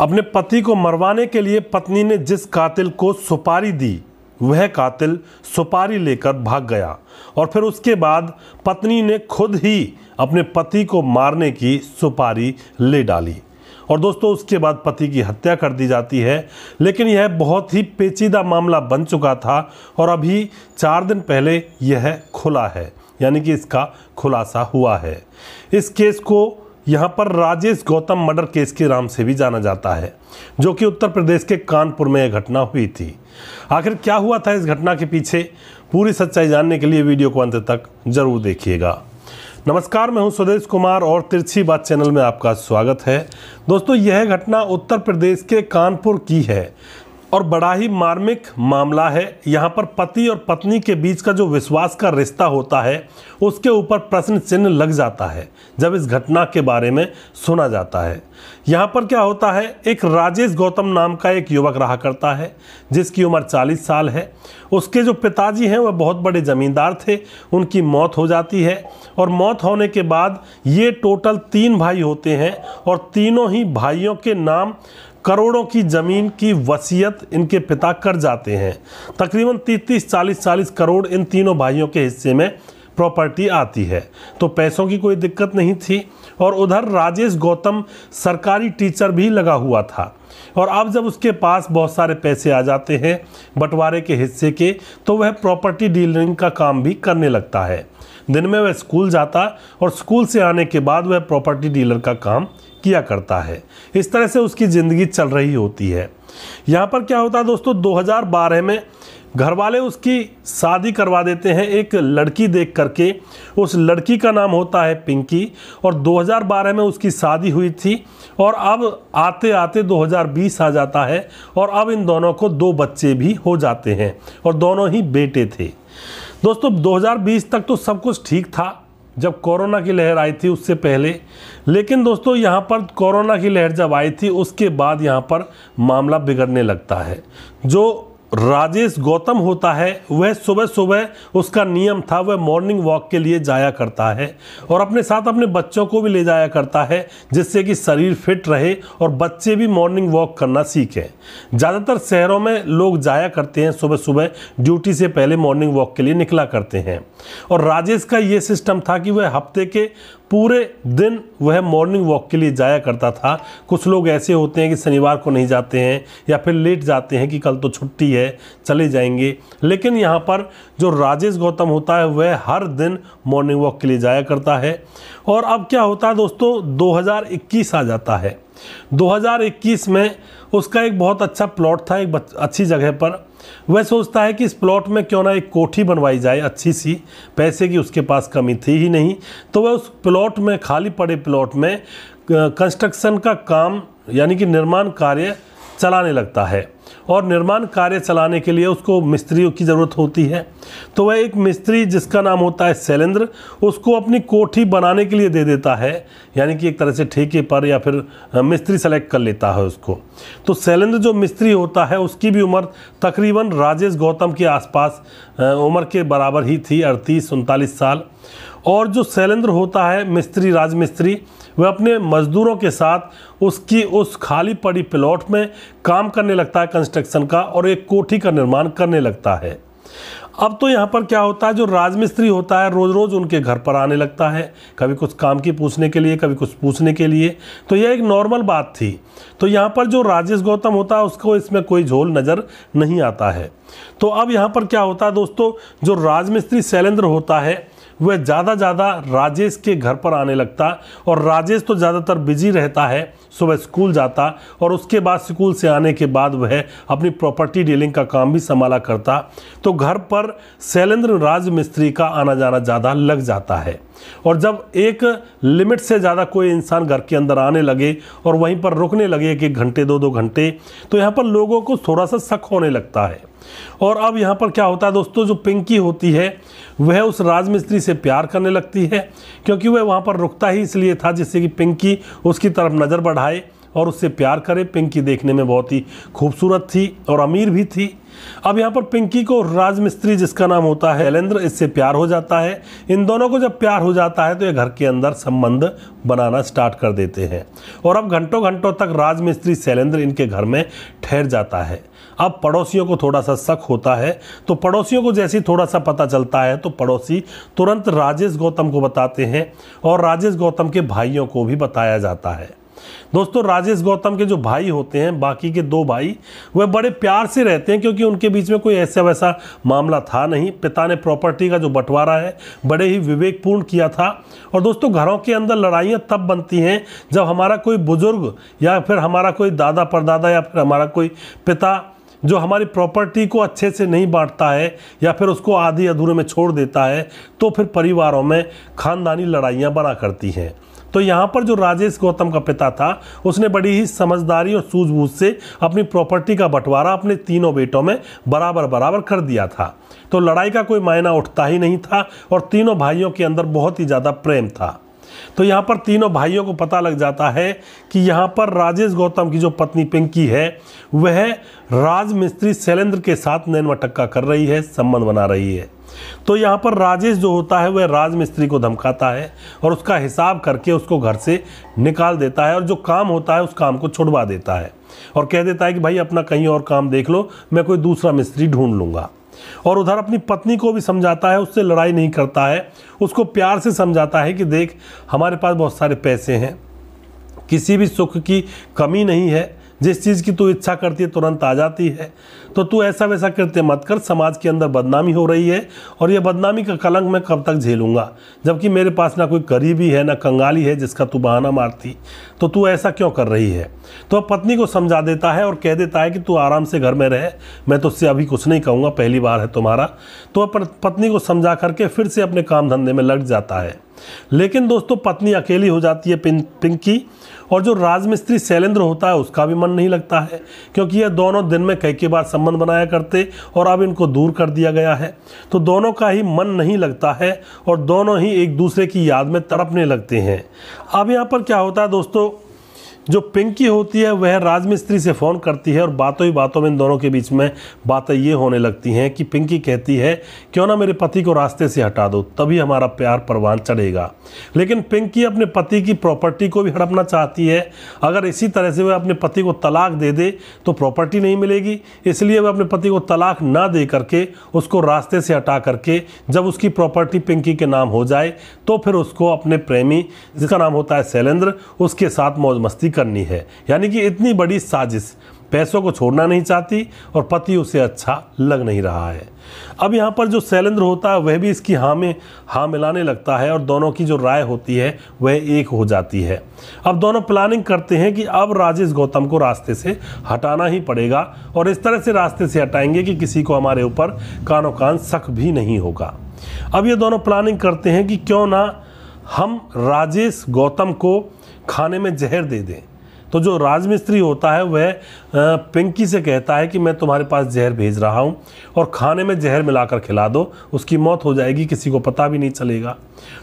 अपने पति को मरवाने के लिए पत्नी ने जिस कातिल को सुपारी दी वह कातिल सुपारी लेकर भाग गया और फिर उसके बाद पत्नी ने खुद ही अपने पति को मारने की सुपारी ले डाली और दोस्तों उसके बाद पति की हत्या कर दी जाती है लेकिन यह बहुत ही पेचीदा मामला बन चुका था और अभी चार दिन पहले यह खुला है यानी कि इसका खुलासा हुआ है इस केस को यहाँ पर राजेश गौतम मर्डर केस के नाम से भी जाना जाता है जो कि उत्तर प्रदेश के कानपुर में यह घटना हुई थी आखिर क्या हुआ था इस घटना के पीछे पूरी सच्चाई जानने के लिए वीडियो को अंत तक जरूर देखिएगा नमस्कार मैं हूं सुदेश कुमार और तिरछी बात चैनल में आपका स्वागत है दोस्तों यह घटना उत्तर प्रदेश के कानपुर की है और बड़ा ही मार्मिक मामला है यहाँ पर पति और पत्नी के बीच का जो विश्वास का रिश्ता होता है उसके ऊपर प्रश्न चिन्ह लग जाता है जब इस घटना के बारे में सुना जाता है यहाँ पर क्या होता है एक राजेश गौतम नाम का एक युवक रहा करता है जिसकी उम्र 40 साल है उसके जो पिताजी हैं वह बहुत बड़े ज़मींदार थे उनकी मौत हो जाती है और मौत होने के बाद ये टोटल तीन भाई होते हैं और तीनों ही भाइयों के नाम करोड़ों की ज़मीन की वसीयत इनके पिता कर जाते हैं तकरीबन तीस चालीस चालीस करोड़ इन तीनों भाइयों के हिस्से में प्रॉपर्टी आती है तो पैसों की कोई दिक्कत नहीं थी और उधर राजेश गौतम सरकारी टीचर भी लगा हुआ था और अब जब उसके पास बहुत सारे पैसे आ जाते हैं बंटवारे के हिस्से के तो वह प्रॉपर्टी डीलिंग का काम भी करने लगता है दिन में वह स्कूल जाता और स्कूल से आने के बाद वह प्रॉपर्टी डीलर का काम किया करता है इस तरह से उसकी ज़िंदगी चल रही होती है यहाँ पर क्या होता है दोस्तों 2012 में घर वाले उसकी शादी करवा देते हैं एक लड़की देख करके उस लड़की का नाम होता है पिंकी और 2012 में उसकी शादी हुई थी और अब आते आते 2020 आ जाता है और अब इन दोनों को दो बच्चे भी हो जाते हैं और दोनों ही बेटे थे दोस्तों 2020 तक तो सब कुछ ठीक था जब कोरोना की लहर आई थी उससे पहले लेकिन दोस्तों यहाँ पर कोरोना की लहर जब आई थी उसके बाद यहाँ पर मामला बिगड़ने लगता है जो राजेश गौतम होता है वह सुबह सुबह उसका नियम था वह मॉर्निंग वॉक के लिए जाया करता है और अपने साथ अपने बच्चों को भी ले जाया करता है जिससे कि शरीर फिट रहे और बच्चे भी मॉर्निंग वॉक करना सीखें ज़्यादातर शहरों में लोग जाया करते हैं सुबह सुबह ड्यूटी से पहले मॉर्निंग वॉक के लिए निकला करते हैं और राजेश का ये सिस्टम था कि वह हफ्ते के पूरे दिन वह मॉर्निंग वॉक के लिए जाया करता था कुछ लोग ऐसे होते हैं कि शनिवार को नहीं जाते हैं या फिर लेट जाते हैं कि कल तो छुट्टी है चले जाएंगे लेकिन यहाँ पर जो राजेश गौतम होता है वह हर दिन मॉर्निंग वॉक के लिए जाया करता है और अब क्या होता है दोस्तों 2021 आ जाता है 2021 में उसका एक बहुत अच्छा प्लॉट था एक अच्छी जगह पर वह सोचता है कि इस प्लॉट में क्यों ना एक कोठी बनवाई जाए अच्छी सी पैसे की उसके पास कमी थी ही नहीं तो वह उस प्लॉट में खाली पड़े प्लॉट में कंस्ट्रक्शन का काम यानी कि निर्माण कार्य चलाने लगता है और निर्माण कार्य चलाने के लिए उसको मिस्त्रियों की ज़रूरत होती है तो वह एक मिस्त्री जिसका नाम होता है शैलेंद्र उसको अपनी कोठी बनाने के लिए दे देता है यानी कि एक तरह से ठेके पर या फिर मिस्त्री सेलेक्ट कर लेता है उसको तो शैलेंद्र जो मिस्त्री होता है उसकी भी उम्र तकरीबन राजेश गौतम के आसपास उम्र के बराबर ही थी अड़तीस उनतालीस साल और जो शैलेंद्र होता है मिस्त्री राजमिस्त्री वह अपने मजदूरों के साथ उसकी उस खाली पड़ी प्लॉट में काम करने लगता है कंस्ट्रक्शन का और एक कोठी का निर्माण करने लगता है अब तो यहाँ पर क्या होता है जो राजमिस्त्री होता है रोज़ रोज़ उनके घर पर आने लगता है कभी कुछ काम की पूछने के लिए कभी कुछ पूछने के लिए तो यह एक नॉर्मल बात थी तो यहाँ पर जो राजेश गौतम होता है उसको इसमें कोई झोल नज़र नहीं आता है तो अब यहाँ पर क्या होता है दोस्तों जो राजमिस्त्री शैलेंद्र होता है वह ज़्यादा ज़्यादा राजेश के घर पर आने लगता और राजेश तो ज़्यादातर बिजी रहता है सुबह स्कूल जाता और उसके बाद स्कूल से आने के बाद वह अपनी प्रॉपर्टी डीलिंग का काम भी संभाला करता तो घर पर शैलेंद्र राज मिस्त्री का आना जाना ज़्यादा लग जाता है और जब एक लिमिट से ज़्यादा कोई इंसान घर के अंदर आने लगे और वहीं पर रुकने लगे एक एक घंटे दो दो घंटे तो यहाँ पर लोगों को थोड़ा सा शक होने लगता है और अब यहाँ पर क्या होता है दोस्तों जो पिंकी होती है वह उस राजमिस्त्री से प्यार करने लगती है क्योंकि वह वहाँ पर रुकता ही इसलिए था जिससे कि पिंकी उसकी तरफ नज़र बढ़ाए और उससे प्यार करे पिंकी देखने में बहुत ही खूबसूरत थी और अमीर भी थी अब यहाँ पर पिंकी को राजमिस्त्री जिसका नाम होता है एलेंद्र इससे प्यार हो जाता है इन दोनों को जब प्यार हो जाता है तो ये घर के अंदर संबंध बनाना स्टार्ट कर देते हैं और अब घंटों घंटों तक राजमिस्त्री शैलेंद्र इनके घर में ठहर जाता है अब पड़ोसियों को थोड़ा सा शक होता है तो पड़ोसियों को जैसे थोड़ा सा पता चलता है तो पड़ोसी तुरंत राजेश गौतम को बताते हैं और राजेश गौतम के भाइयों को भी बताया जाता है दोस्तों राजेश गौतम के जो भाई होते हैं बाकी के दो भाई वह बड़े प्यार से रहते हैं क्योंकि उनके बीच में कोई ऐसा वैसा मामला था नहीं पिता ने प्रॉपर्टी का जो बंटवारा है बड़े ही विवेकपूर्ण किया था और दोस्तों घरों के अंदर लड़ाइयाँ तब बनती हैं जब हमारा कोई बुजुर्ग या फिर हमारा कोई दादा परदादा या फिर हमारा कोई पिता जो हमारी प्रॉपर्टी को अच्छे से नहीं बांटता है या फिर उसको आधे अधूरे में छोड़ देता है तो फिर परिवारों में खानदानी लड़ाइयाँ बना करती हैं तो यहाँ पर जो राजेश गौतम का पिता था उसने बड़ी ही समझदारी और सूझबूझ से अपनी प्रॉपर्टी का बंटवारा अपने तीनों बेटों में बराबर बराबर कर दिया था तो लड़ाई का कोई मायना उठता ही नहीं था और तीनों भाइयों के अंदर बहुत ही ज़्यादा प्रेम था तो यहाँ पर तीनों भाइयों को पता लग जाता है कि यहाँ पर राजेश गौतम की जो पत्नी पिंकी है वह राजमिस्त्री शैलेंद्र के साथ नैनवटक्का कर रही है संबंध बना रही है तो यहाँ पर राजेश जो होता है वह राजमिस्त्री को धमकाता है और उसका हिसाब करके उसको घर से निकाल देता है और जो काम होता है उस काम को छुड़वा देता है और कह देता है कि भाई अपना कहीं और काम देख लो मैं कोई दूसरा मिस्त्री ढूंढ लूंगा और उधर अपनी पत्नी को भी समझाता है उससे लड़ाई नहीं करता है उसको प्यार से समझाता है कि देख हमारे पास बहुत सारे पैसे हैं किसी भी सुख की कमी नहीं है जिस चीज़ की तू इच्छा करती है तुरंत आ जाती है तो तू ऐसा वैसा करते मत कर समाज के अंदर बदनामी हो रही है और ये बदनामी का कलंक मैं कब तक झेलूँगा जबकि मेरे पास ना कोई करीबी है ना कंगाली है जिसका तू बहाना मारती तो तू ऐसा क्यों कर रही है तो अब पत्नी को समझा देता है और कह देता है कि तू आराम से घर में रहे मैं तो उससे अभी कुछ नहीं कहूँगा पहली बार है तुम्हारा तो अब पत्नी को समझा करके फिर से अपने काम धंधे में लग जाता है लेकिन दोस्तों पत्नी अकेली हो जाती है पिंकी और जो राजमिस्त्री शैलेंद्र होता है उसका भी मन नहीं लगता है क्योंकि यह दोनों दिन में कई कई बार संबंध बनाया करते और अब इनको दूर कर दिया गया है तो दोनों का ही मन नहीं लगता है और दोनों ही एक दूसरे की याद में तड़पने लगते हैं अब यहाँ पर क्या होता है दोस्तों जो पिंकी होती है वह राजमिस्त्री से फ़ोन करती है और बातों ही बातों में इन दोनों के बीच में बातें ये होने लगती हैं कि पिंकी कहती है क्यों ना मेरे पति को रास्ते से हटा दो तभी हमारा प्यार परवान चढ़ेगा लेकिन पिंकी अपने पति की प्रॉपर्टी को भी हड़पना चाहती है अगर इसी तरह से वह अपने पति को तलाक दे दे तो प्रॉपर्टी नहीं मिलेगी इसलिए वह अपने पति को तलाक ना दे करके उसको रास्ते से हटा करके जब उसकी प्रॉपर्टी पिंकी के नाम हो जाए तो फिर उसको अपने प्रेमी जिसका नाम होता है शैलेंद्र उसके साथ मौज मस्ती करनी है यानी कि इतनी बड़ी साजिश पैसों को छोड़ना नहीं चाहती और पति उसे अच्छा लग नहीं रहा है अब यहाँ पर जो शैलेंद्र होता है वह भी इसकी हाँ में हाँ मिलाने लगता है और दोनों की जो राय होती है वह एक हो जाती है अब दोनों प्लानिंग करते हैं कि अब राजेश गौतम को रास्ते से हटाना ही पड़ेगा और इस तरह से रास्ते से हटाएंगे कि किसी को हमारे ऊपर कानो कान शक भी नहीं होगा अब ये दोनों प्लानिंग करते हैं कि क्यों ना हम राजेश गौतम को खाने में जहर दे दें तो जो राजमिस्त्री होता है वह पिंकी से कहता है कि मैं तुम्हारे पास जहर भेज रहा हूँ और खाने में जहर मिलाकर खिला दो उसकी मौत हो जाएगी किसी को पता भी नहीं चलेगा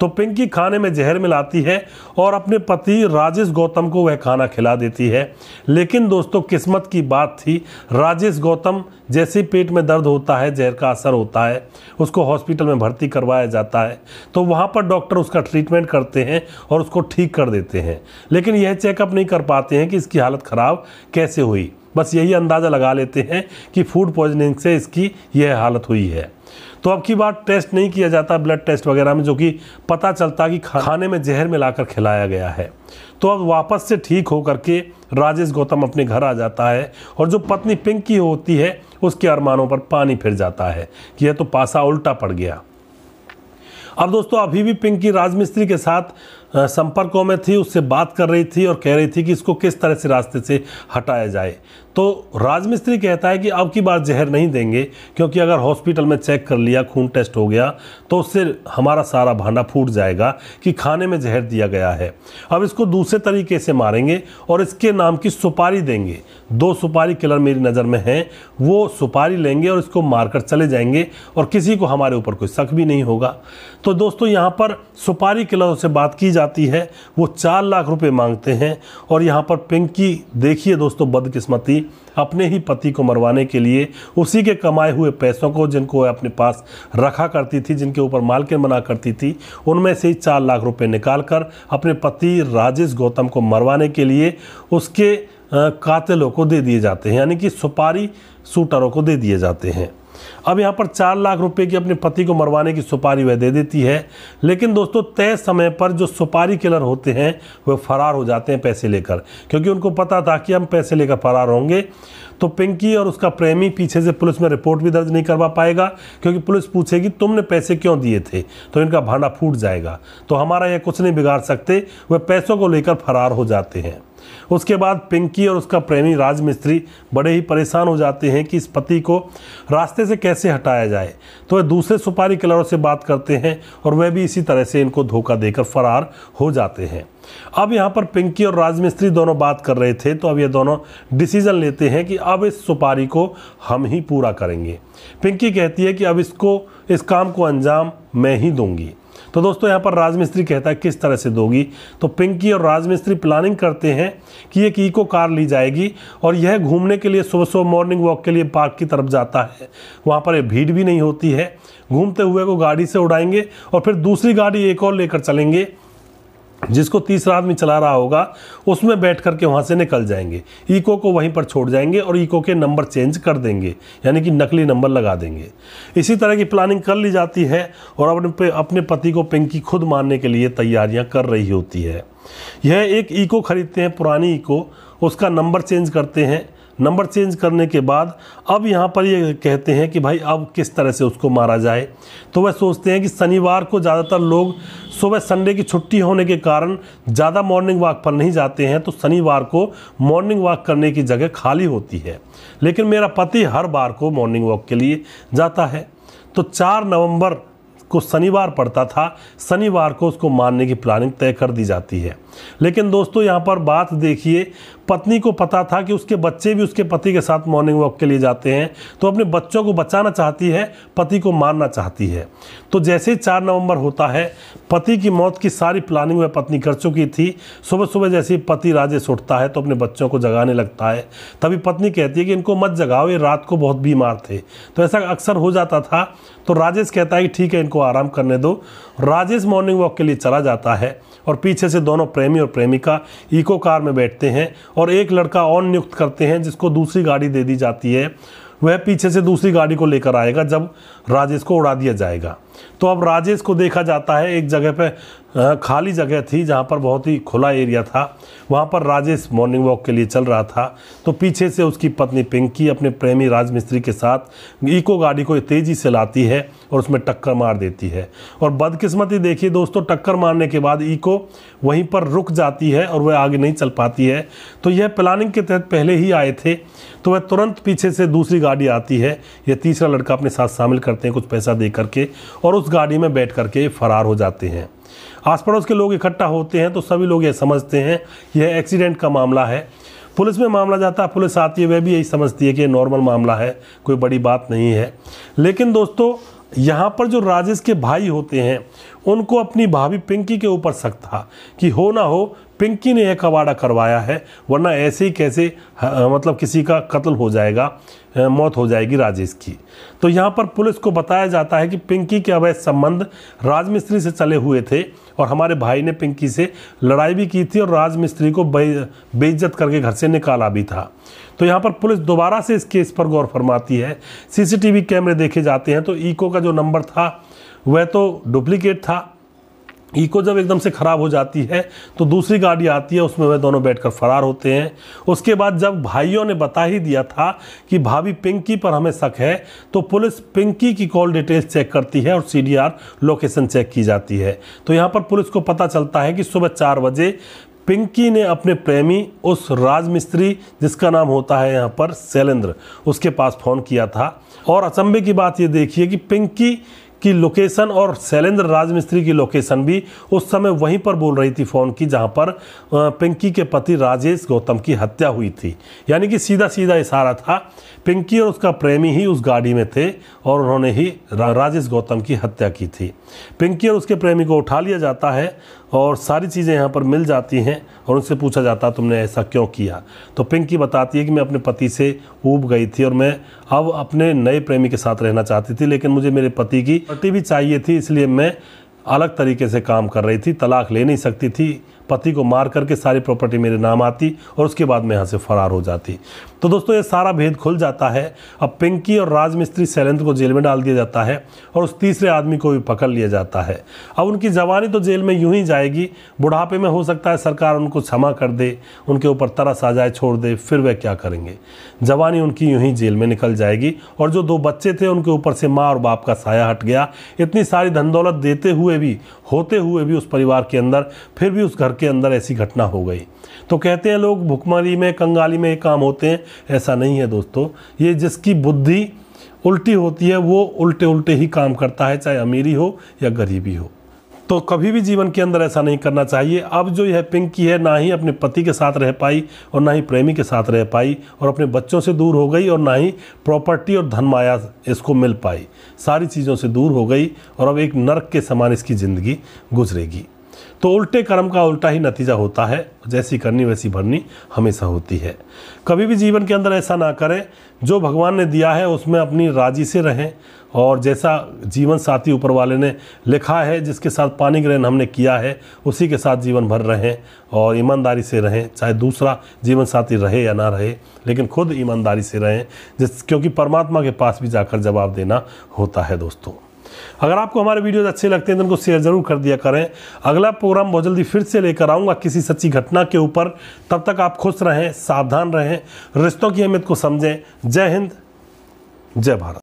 तो पिंकी खाने में जहर मिलाती है और अपने पति राजेश गौतम को वह खाना खिला देती है लेकिन दोस्तों किस्मत की बात थी राजेश गौतम जैसे पेट में दर्द होता है जहर का असर होता है उसको हॉस्पिटल में भर्ती करवाया जाता है तो वहाँ पर डॉक्टर उसका ट्रीटमेंट करते हैं और उसको ठीक कर देते हैं लेकिन यह चेकअप नहीं कर पाते हैं कि इसकी हालत ख़राब कैसे हुई बस यही अंदाज़ा लगा लेते हैं कि फूड पॉइजनिंग से इसकी यह हालत हुई है तो अब की बार टेस्ट नहीं किया जाता ब्लड टेस्ट वगैरह में जो कि पता चलता कि खाने में जहर मिलाकर खिलाया गया है तो अब वापस से ठीक हो करके राजेश गौतम अपने घर आ जाता है और जो पत्नी पिंकी होती है उसके अरमानों पर पानी फिर जाता है कि यह तो पासा उल्टा पड़ गया अब दोस्तों अभी भी पिंकी राजमिस्त्री के साथ संपर्कों में थी उससे बात कर रही थी और कह रही थी कि इसको किस तरह से रास्ते से हटाया जाए तो राजमिस्त्री कहता है कि अब की बार जहर नहीं देंगे क्योंकि अगर हॉस्पिटल में चेक कर लिया खून टेस्ट हो गया तो उससे हमारा सारा भांडा फूट जाएगा कि खाने में जहर दिया गया है अब इसको दूसरे तरीके से मारेंगे और इसके नाम की सुपारी देंगे दो सुपारी किलर मेरी नज़र में हैं वो सुपारी लेंगे और इसको मारकर चले जाएंगे और किसी को हमारे ऊपर कोई शक भी नहीं होगा तो दोस्तों यहाँ पर सुपारी किलरों से बात की जाती है वो चार लाख रुपए मांगते हैं और यहाँ पर पिंकी देखिए दोस्तों बदकिस्मती अपने ही पति को मरवाने के लिए उसी के कमाए हुए पैसों को जिनको अपने पास रखा करती थी जिनके ऊपर मालकिन बना करती थी उनमें से ही चार लाख रुपए निकालकर अपने पति राजेश गौतम को मरवाने के लिए उसके कातिलों को दे दिए जाते हैं यानी कि सुपारी सूटरों को दे दिए जाते हैं अब यहाँ पर चार लाख रुपए की अपने पति को मरवाने की सुपारी वह दे देती है लेकिन दोस्तों तय समय पर जो सुपारी किलर होते हैं वह फरार हो जाते हैं पैसे लेकर क्योंकि उनको पता था कि हम पैसे लेकर फरार होंगे तो पिंकी और उसका प्रेमी पीछे से पुलिस में रिपोर्ट भी दर्ज नहीं करवा पाएगा क्योंकि पुलिस पूछेगी तुमने पैसे क्यों दिए थे तो इनका भांडा फूट जाएगा तो हमारा यह कुछ नहीं बिगाड़ सकते वह पैसों को लेकर फरार हो जाते हैं उसके बाद पिंकी और उसका प्रेमी राज मिस्त्री बड़े ही परेशान हो जाते हैं कि इस पति को रास्ते से कैसे हटाया जाए तो वह दूसरे सुपारी किलरों से बात करते हैं और वह भी इसी तरह से इनको धोखा देकर फरार हो जाते हैं अब यहाँ पर पिंकी और राजमिस्त्री दोनों बात कर रहे थे तो अब ये दोनों डिसीजन लेते हैं कि अब इस सुपारी को हम ही पूरा करेंगे पिंकी कहती है कि अब इसको इस काम को अंजाम मैं ही दूंगी तो दोस्तों यहाँ पर राजमिस्त्री कहता है किस तरह से दोगी तो पिंकी और राजमिस्त्री प्लानिंग करते हैं कि एक ईको कार ली जाएगी और यह घूमने के लिए सुबह सुबह मॉर्निंग वॉक के लिए पार्क की तरफ जाता है वहाँ पर भीड़ भी नहीं होती है घूमते हुए को गाड़ी से उड़ाएंगे और फिर दूसरी गाड़ी एक और लेकर चलेंगे जिसको तीसरा आदमी चला रहा होगा उसमें बैठ करके वहाँ से निकल जाएंगे ईको को वहीं पर छोड़ जाएंगे और ईको के नंबर चेंज कर देंगे यानी कि नकली नंबर लगा देंगे इसी तरह की प्लानिंग कर ली जाती है और अपने अपने पति को पिंकी खुद मारने के लिए तैयारियाँ कर रही होती है यह एक ईको खरीदते हैं पुरानी ईको उसका नंबर चेंज करते हैं नंबर चेंज करने के बाद अब यहाँ पर ये कहते हैं कि भाई अब किस तरह से उसको मारा जाए तो वह सोचते हैं कि शनिवार को ज़्यादातर लोग सुबह संडे की छुट्टी होने के कारण ज़्यादा मॉर्निंग वॉक पर नहीं जाते हैं तो शनिवार को मॉर्निंग वॉक करने की जगह खाली होती है लेकिन मेरा पति हर बार को मॉर्निंग वॉक के लिए जाता है तो चार नवंबर को शनिवार पड़ता था शनिवार को उसको मारने की प्लानिंग तय कर दी जाती है लेकिन दोस्तों यहाँ पर बात देखिए पत्नी को पता था कि उसके बच्चे भी उसके पति के साथ मॉर्निंग वॉक के लिए जाते हैं तो अपने बच्चों को बचाना चाहती है पति को मारना चाहती है तो जैसे ही चार नवंबर होता है पति की मौत की सारी प्लानिंग वह पत्नी कर चुकी थी सुबह सुबह जैसे ही पति राजेश उठता है तो अपने बच्चों को जगाने लगता है तभी पत्नी कहती है कि इनको मत जगाओ ये रात को बहुत बीमार थे तो ऐसा अक्सर हो जाता था तो राजेश कहता है कि ठीक है इनको आराम करने दो राजेश मॉर्निंग वॉक के लिए चला जाता है और पीछे से दोनों प्रेमी और प्रेमिका इको कार में बैठते हैं और एक लड़का और नियुक्त करते हैं जिसको दूसरी गाड़ी दे दी जाती है वह पीछे से दूसरी गाड़ी को लेकर आएगा जब राजेश को उड़ा दिया जाएगा तो अब राजेश को देखा जाता है एक जगह पे खाली जगह थी जहाँ पर बहुत ही खुला एरिया था वहाँ पर राजेश मॉर्निंग वॉक के लिए चल रहा था तो पीछे से उसकी पत्नी पिंकी अपने प्रेमी राजमिस्त्री के साथ इको गाड़ी को तेज़ी से लाती है और उसमें टक्कर मार देती है और बदकिस्मती देखिए दोस्तों टक्कर मारने के बाद ईको वहीं पर रुक जाती है और वह आगे नहीं चल पाती है तो यह प्लानिंग के तहत पहले ही आए थे तो वह तुरंत पीछे से दूसरी गाड़ी आती है यह तीसरा लड़का अपने साथ शामिल करते हैं कुछ पैसा दे करके और और उस गाड़ी में बैठ करके फरार हो जाते हैं आस पड़ोस के लोग इकट्ठा होते हैं तो सभी लोग ये समझते हैं यह एक्सीडेंट का मामला है पुलिस में मामला जाता है पुलिस आती है वह भी यही समझती है कि नॉर्मल मामला है कोई बड़ी बात नहीं है लेकिन दोस्तों यहाँ पर जो राजेश के भाई होते हैं उनको अपनी भाभी पिंकी के ऊपर शक था कि हो ना हो पिंकी ने यह कबाड़ा करवाया है वरना ऐसे ही कैसे मतलब किसी का कत्ल हो जाएगा मौत हो जाएगी राजेश की तो यहाँ पर पुलिस को बताया जाता है कि पिंकी के अवैध संबंध राजमिस्त्री से चले हुए थे और हमारे भाई ने पिंकी से लड़ाई भी की थी और राजमिस्त्री को बेइज्जत करके घर से निकाला भी था तो यहाँ पर पुलिस दोबारा से इस केस पर गौर फरमाती है सीसीटीवी कैमरे देखे जाते हैं तो ईको का जो नंबर था वह तो डुप्लीकेट था इको जब एकदम से ख़राब हो जाती है तो दूसरी गाड़ी आती है उसमें वह दोनों बैठकर फरार होते हैं उसके बाद जब भाइयों ने बता ही दिया था कि भाभी पिंकी पर हमें शक है तो पुलिस पिंकी की कॉल डिटेल्स चेक करती है और सीडीआर लोकेशन चेक की जाती है तो यहाँ पर पुलिस को पता चलता है कि सुबह चार बजे पिंकी ने अपने प्रेमी उस राजमिस्त्री जिसका नाम होता है यहाँ पर शैलेंद्र उसके पास फ़ोन किया था और अचंभे की बात ये देखिए कि पिंकी की लोकेशन और शैलेंद्र राजमिस्त्री की लोकेशन भी उस समय वहीं पर बोल रही थी फ़ोन की जहां पर पिंकी के पति राजेश गौतम की हत्या हुई थी यानी कि सीधा सीधा इशारा था पिंकी और उसका प्रेमी ही उस गाड़ी में थे और उन्होंने ही राजेश गौतम की हत्या की थी पिंकी और उसके प्रेमी को उठा लिया जाता है और सारी चीज़ें यहाँ पर मिल जाती हैं और उनसे पूछा जाता तुमने ऐसा क्यों किया तो पिंकी बताती है कि मैं अपने पति से ऊब गई थी और मैं अब अपने नए प्रेमी के साथ रहना चाहती थी लेकिन मुझे मेरे पति की पति भी चाहिए थी इसलिए मैं अलग तरीके से काम कर रही थी तलाक ले नहीं सकती थी पति को मार करके सारी प्रॉपर्टी मेरे नाम आती और उसके बाद मैं यहाँ से फरार हो जाती तो दोस्तों ये सारा भेद खुल जाता है अब पिंकी और राजमिस्त्री शैलेंद्र को जेल में डाल दिया जाता है और उस तीसरे आदमी को भी पकड़ लिया जाता है अब उनकी जवानी तो जेल में यूं ही जाएगी बुढ़ापे में हो सकता है सरकार उनको क्षमा कर दे उनके ऊपर तरस आ जाए छोड़ दे फिर वह क्या करेंगे जवानी उनकी यूं ही जेल में निकल जाएगी और जो दो बच्चे थे उनके ऊपर से माँ और बाप का साया हट गया इतनी सारी धन दौलत देते हुए भी होते हुए भी उस परिवार के अंदर फिर भी उस घर के अंदर ऐसी घटना हो गई तो कहते हैं लोग भुखमरी में कंगाली में काम होते हैं ऐसा नहीं है दोस्तों ये जिसकी बुद्धि उल्टी होती है वो उल्टे उल्टे ही काम करता है चाहे अमीरी हो या गरीबी हो तो कभी भी जीवन के अंदर ऐसा नहीं करना चाहिए अब जो यह पिंकी है ना ही अपने पति के साथ रह पाई और ना ही प्रेमी के साथ रह पाई और अपने बच्चों से दूर हो गई और ना ही प्रॉपर्टी और धन माया इसको मिल पाई सारी चीज़ों से दूर हो गई और अब एक नर्क के समान इसकी ज़िंदगी गुजरेगी तो उल्टे कर्म का उल्टा ही नतीजा होता है जैसी करनी वैसी भरनी हमेशा होती है कभी भी जीवन के अंदर ऐसा ना करें जो भगवान ने दिया है उसमें अपनी राजी से रहें और जैसा जीवन साथी ऊपर वाले ने लिखा है जिसके साथ पानी ग्रहण हमने किया है उसी के साथ जीवन भर रहें और ईमानदारी से रहें चाहे दूसरा जीवन साथी रहे या ना रहे लेकिन खुद ईमानदारी से रहें जिस क्योंकि परमात्मा के पास भी जाकर जवाब देना होता है दोस्तों अगर आपको हमारे वीडियोज़ अच्छे लगते हैं तो उनको शेयर ज़रूर कर दिया करें अगला प्रोग्राम बहुत जल्दी फिर से लेकर आऊँगा किसी सच्ची घटना के ऊपर तब तक आप खुश रहें सावधान रहें रिश्तों की अहमियत को समझें जय हिंद जय भारत